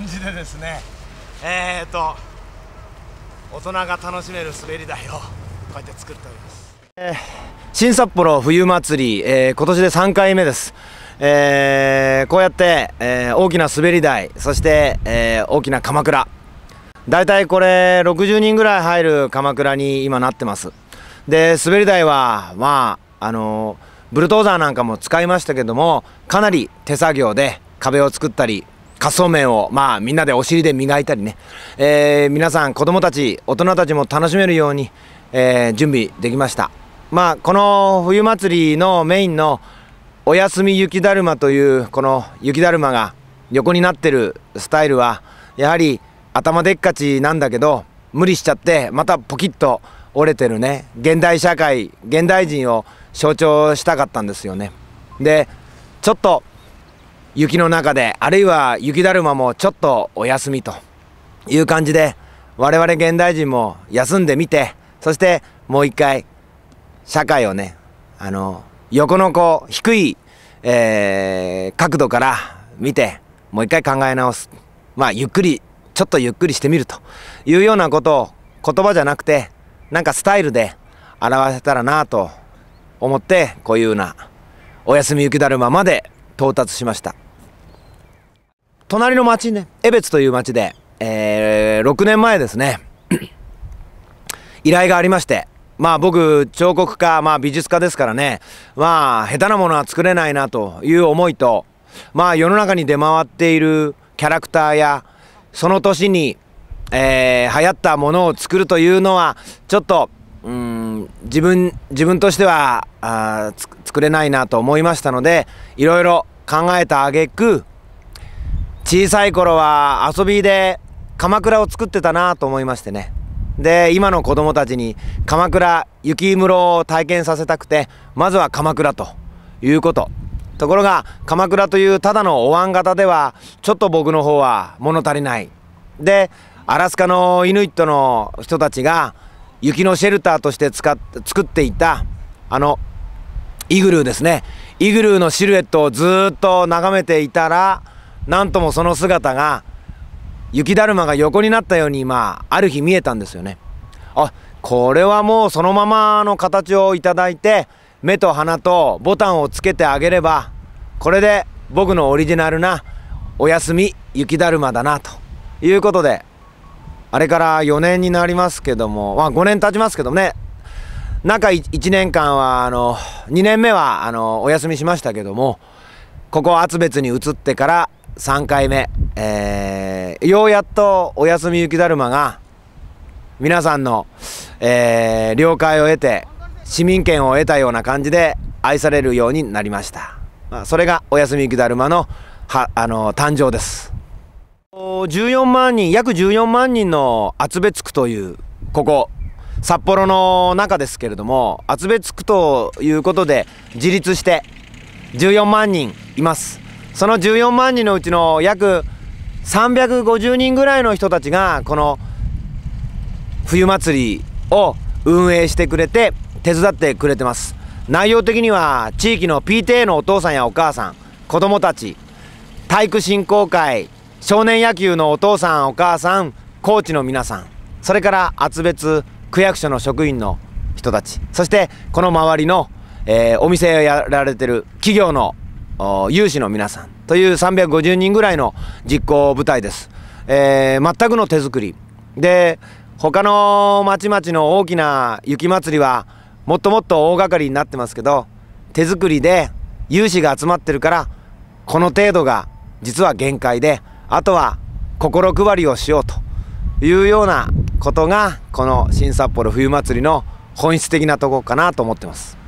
感じでですねえー、っと大人が楽しめる滑り台をこうやって作っております、えー、新札幌冬祭り、えー、今年で3回目です、えー、こうやって、えー、大きな滑り台そして、えー、大きな鎌倉大体これ60人ぐらい入る鎌倉に今なってますで滑り台はまああのブルドーザーなんかも使いましたけどもかなり手作業で壁を作ったり仮想面を、まあ、みんなでお尻で磨いたりね、えー、皆さん子供たち大人たちも楽しめるように、えー、準備できましたまあこの冬祭りのメインのおやすみ雪だるまというこの雪だるまが横になってるスタイルはやはり頭でっかちなんだけど無理しちゃってまたポキッと折れてるね現代社会現代人を象徴したかったんですよねでちょっと雪の中であるいは雪だるまもちょっとお休みという感じで我々現代人も休んでみてそしてもう一回社会をねあの横のこう低い、えー、角度から見てもう一回考え直すまあゆっくりちょっとゆっくりしてみるというようなことを言葉じゃなくてなんかスタイルで表せたらなと思ってこういうようなお休み雪だるままで到達しました隣の町ね江別という町で、えー、6年前ですね依頼がありましてまあ僕彫刻家、まあ、美術家ですからねまあ下手なものは作れないなという思いとまあ世の中に出回っているキャラクターやその年に、えー、流行ったものを作るというのはちょっとうん自分自分としてはあ作れないなと思いましたのでいろいろ考えた挙句小さい頃は遊びで鎌倉を作ってたなと思いましてねで今の子供たちに鎌倉雪室を体験させたくてまずは鎌倉ということところが鎌倉というただのお椀型ではちょっと僕の方は物足りないでアラスカのイヌイットの人たちが雪のシェルターとして使っ作っていたあのイグルーですねイグルーのシルエットをずっと眺めていたらなんともその姿が雪だるまが横になったように今ある日見えたんですよね。あこれはもうそのままの形をいただいて目と鼻とボタンをつけてあげればこれで僕のオリジナルなお休み雪だるまだなということであれから4年になりますけどもまあ5年経ちますけどね中1年間は、あの、2年目は、あの、お休みしましたけども、ここ厚別に移ってから3回目、えー、ようやっとお休み雪だるまが、皆さんの、えー、了解を得て、市民権を得たような感じで愛されるようになりました。まあ、それがお休み雪だるまの、は、あの、誕生です。14万人、約14万人の厚別区という、ここ、札幌の中ですけれども厚別区ということで自立して14万人いますその14万人のうちの約350人ぐらいの人たちがこの冬祭りを運営してくれて手伝ってくれてます内容的には地域の PTA のお父さんやお母さん子どもたち体育振興会少年野球のお父さんお母さんコーチの皆さんそれから厚別区役所の職員の人たちそしてこの周りの、えー、お店をやられてる企業の有志の皆さんという350人ぐらいの実行部隊です、えー、全くの手作りで他の町々の大きな雪まつりはもっともっと大掛かりになってますけど手作りで有志が集まってるからこの程度が実は限界であとは心配りをしようというようなことがこの新札幌冬祭りの本質的なとこかなと思ってます。